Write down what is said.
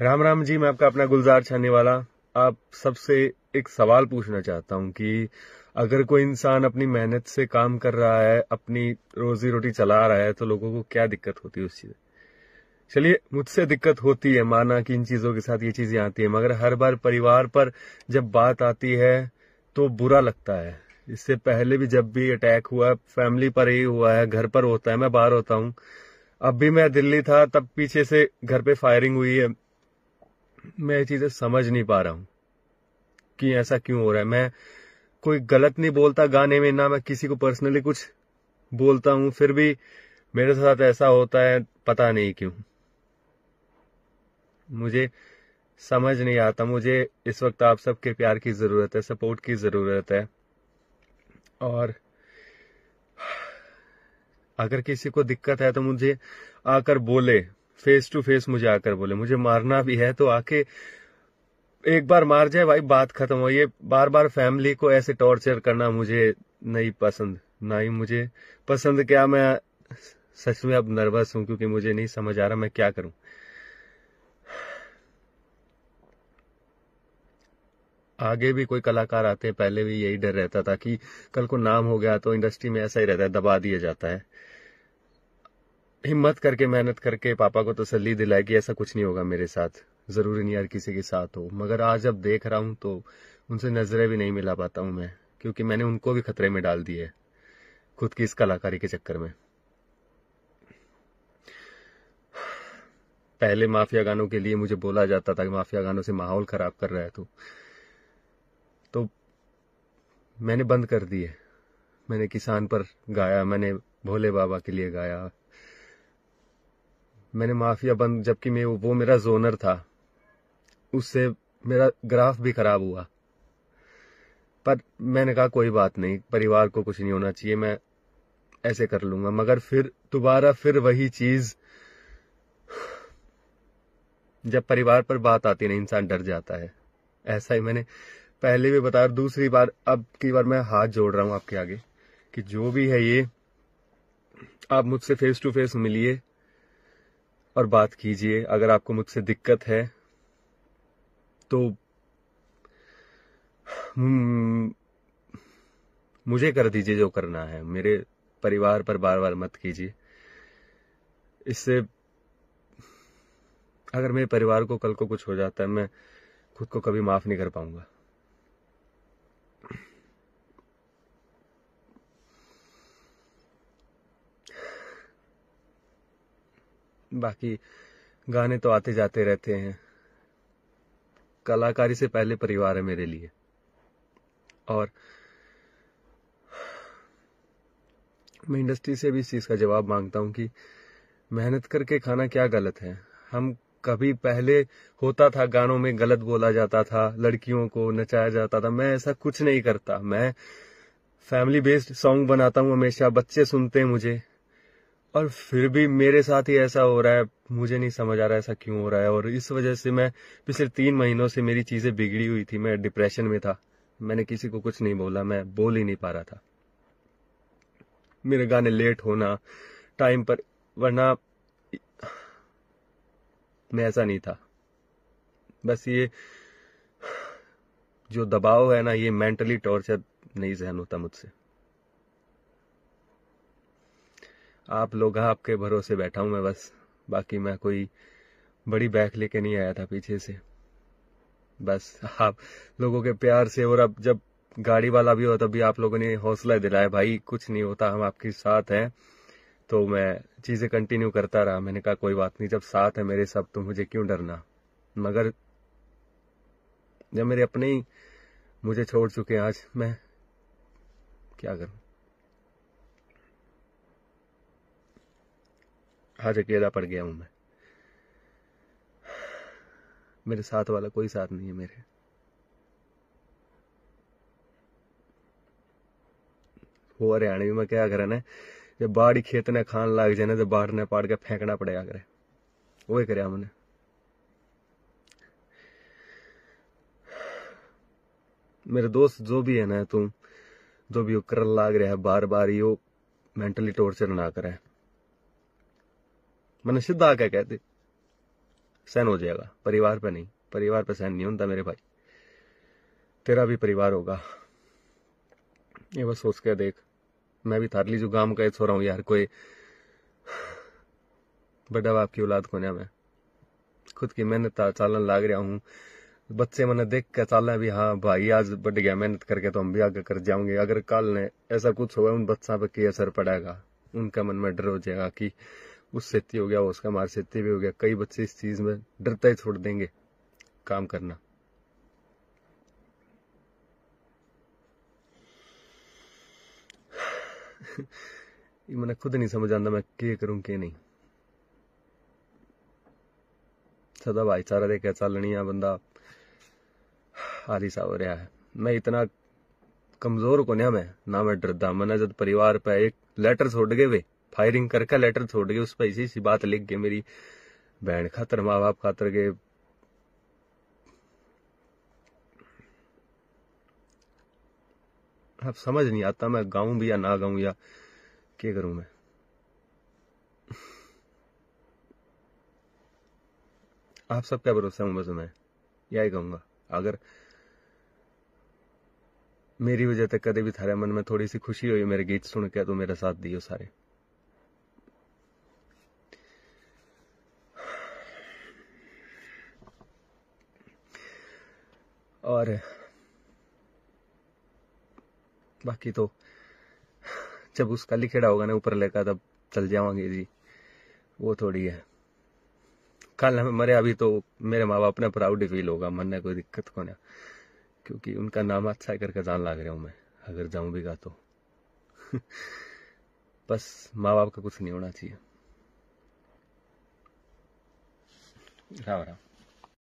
राम राम जी मैं आपका अपना गुलजार छाने वाला आप सबसे एक सवाल पूछना चाहता हूं कि अगर कोई इंसान अपनी मेहनत से काम कर रहा है अपनी रोजी रोटी चला रहा है तो लोगों को क्या दिक्कत होती है उस चीज़ चलिए मुझसे दिक्कत होती है माना कि इन चीज़ों के साथ ये चीज़ें आती है मगर हर बार परिवार पर जब बात आती है तो बुरा लगता है इससे पहले भी जब भी अटैक हुआ फैमिली पर ही हुआ है घर पर होता है मैं बाहर होता हूँ अब भी मैं दिल्ली था तब पीछे से घर पे फायरिंग हुई है मैं ये चीज़ें समझ नहीं पा रहा हूं कि ऐसा क्यों हो रहा है मैं कोई गलत नहीं बोलता गाने में ना मैं किसी को पर्सनली कुछ बोलता हूं फिर भी मेरे साथ ऐसा होता है पता नहीं क्यों मुझे समझ नहीं आता मुझे इस वक्त आप सबके प्यार की ज़रूरत है सपोर्ट की ज़रूरत है और अगर किसी को दिक्कत है तो मुझे आकर बोले फेस टू फेस मुझे आकर बोले मुझे मारना भी है तो आके एक बार मार जाए भाई बात खत्म हो ये बार बार फैमिली को ऐसे टॉर्चर करना मुझे नहीं पसंद ना ही मुझे पसंद क्या मैं सच में अब नर्वस हूं क्योंकि मुझे नहीं समझ आ रहा मैं क्या करूं आगे भी कोई कलाकार आते हैं पहले भी यही डर रहता था कि कल को नाम हो गया तो इंडस्ट्री में ऐसा ही रहता है दबा दिया जाता है हिम्मत करके मेहनत करके पापा को तसल्ली दिलाई कि ऐसा कुछ नहीं होगा मेरे साथ ज़रूरी नहीं यार किसी के साथ हो मगर आज जब देख रहा हूँ तो उनसे नज़रें भी नहीं मिला पाता हूँ मैं क्योंकि मैंने उनको भी खतरे में डाल दिए खुद की इस कलाकारी के चक्कर में पहले माफिया गानों के लिए मुझे बोला जाता था कि माफिया गानों से माहौल खराब कर रहा है तू तो मैंने बंद कर दिए मैंने किसान पर गाया मैंने भोले बाबा के लिए गाया मैंने माफिया बंद जबकि मैं वो मेरा जोनर था उससे मेरा ग्राफ भी खराब हुआ पर मैंने कहा कोई बात नहीं परिवार को कुछ नहीं होना चाहिए मैं ऐसे कर लूंगा मगर फिर दोबारा फिर वही चीज जब परिवार पर बात आती नहीं इंसान डर जाता है ऐसा ही मैंने पहले भी बताया दूसरी बार अब की बार मैं हाथ जोड़ रहा हूं आपके आगे कि जो भी है ये आप मुझसे फेस टू फेस मिलिए और बात कीजिए अगर आपको मुझसे दिक्कत है तो हम्म, मुझे कर दीजिए जो करना है मेरे परिवार पर बार बार मत कीजिए इससे अगर मेरे परिवार को कल को कुछ हो जाता है मैं खुद को कभी माफ़ नहीं कर पाऊंगा बाकी गाने तो आते जाते रहते हैं कलाकारी से पहले परिवार है मेरे लिए और मैं इंडस्ट्री से भी इस चीज़ का जवाब मांगता हूँ कि मेहनत करके खाना क्या गलत है हम कभी पहले होता था गानों में गलत बोला जाता था लड़कियों को नचाया जाता था मैं ऐसा कुछ नहीं करता मैं फैमिली बेस्ड सॉन्ग बनाता हूँ हमेशा बच्चे सुनते हैं मुझे और फिर भी मेरे साथ ही ऐसा हो रहा है मुझे नहीं समझ आ रहा ऐसा क्यों हो रहा है और इस वजह से मैं पिछले तीन महीनों से मेरी चीज़ें बिगड़ी हुई थी मैं डिप्रेशन में था मैंने किसी को कुछ नहीं बोला मैं बोल ही नहीं पा रहा था मेरे गाने लेट होना टाइम पर वरना मैं ऐसा नहीं था बस ये जो दबाव है ना ये मेंटली टॉर्चर नहीं जहन होता मुझसे आप लोग आपके भरोसे बैठा हूं मैं बस बाकी मैं कोई बड़ी बैग लेके नहीं आया था पीछे से बस आप लोगों के प्यार से और अब जब गाड़ी वाला भी हो तब भी आप लोगों ने हौसला दिलाया भाई कुछ नहीं होता हम आपके साथ हैं तो मैं चीज़ें कंटिन्यू करता रहा मैंने कहा कोई बात नहीं जब साथ है मेरे सब तो मुझे क्यों डरना मगर जब मेरे अपने ही मुझे छोड़ चुके आज मैं क्या करूं आज अकेला पड़ गया हूं मैं मेरे साथ वाला कोई साथ नहीं है मेरे वो हरियाणवी में क्या करे ना जब बाढ़ खेत ने खान लाग जाने तो बाढ़ ने पाड़ के फेंकना पड़ेगा करे ही करे हमने मेरे दोस्त जो भी है ना तुम जो भी कर लाग रहा है बार बार यो मेंटली टॉर्चर ना करे मैंने सीधा आके कह दी सहन हो जाएगा परिवार पे नहीं परिवार पे सहन नहीं होता मेरे भाई तेरा भी परिवार होगा ये बस सोच के देख मैं भी थारली जुगाम का छोरा हूं यार कोई बड़ा बाप की औलाद को ना मैं खुद की मेहनत चालन लाग रहा हूँ बच्चे मैंने देख के चाल भी हाँ भाई आज बढ़ गया मेहनत करके तो हम भी आगे कर जाऊंगे अगर कल ने ऐसा कुछ हुआ उन बच्चा पे क्या असर पड़ेगा उनका मन में डर हो जाएगा कि उससे हो गया उसका मार से भी हो गया कई बच्चे इस चीज में डरता ही छोड़ देंगे काम करना ये मैंने खुद नहीं समझ आता मैं के करूं के नहीं सदा भाईचारा देखा चलनी है बंदा आदि सा हो रहा है मैं इतना कमजोर को नहीं मैं ना मैं डरदा मैंने जब परिवार पे एक लेटर छोड़ गए वे फायरिंग करके लेटर छोड़ गए उस पर इसी सी बात लिख गए मेरी बहन खातर माँ बाप खातर गए अब समझ नहीं आता मैं गाऊ भी या ना गाऊ या क्या करूं मैं आप सब क्या भरोसा हूं बस मैं यही कहूंगा अगर मेरी वजह तक कदे भी थारे मन में थोड़ी सी खुशी हुई मेरे गीत सुन के तो मेरा साथ दियो सारे और बाकी तो जब उसका लिखेड़ा होगा ना ऊपर लेकर तब चल जाओगे जी वो थोड़ी है कल हमें मरे अभी तो मेरे माँ बाप ने प्राउड फील होगा मन ने कोई दिक्कत को ना क्योंकि उनका नाम अच्छा करके जान लग रहा हूँ मैं अगर जाऊं भी गा तो बस माँ बाप का कुछ नहीं होना चाहिए राम राम